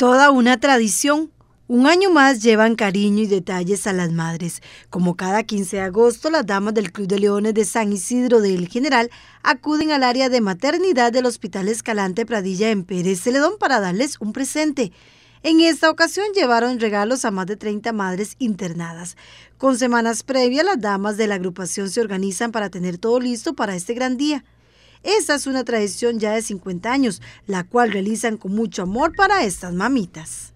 Toda una tradición. Un año más llevan cariño y detalles a las madres. Como cada 15 de agosto, las damas del Club de Leones de San Isidro del General acuden al área de maternidad del Hospital Escalante Pradilla en Pérez Celedón para darles un presente. En esta ocasión llevaron regalos a más de 30 madres internadas. Con semanas previas, las damas de la agrupación se organizan para tener todo listo para este gran día. Esa es una tradición ya de 50 años, la cual realizan con mucho amor para estas mamitas.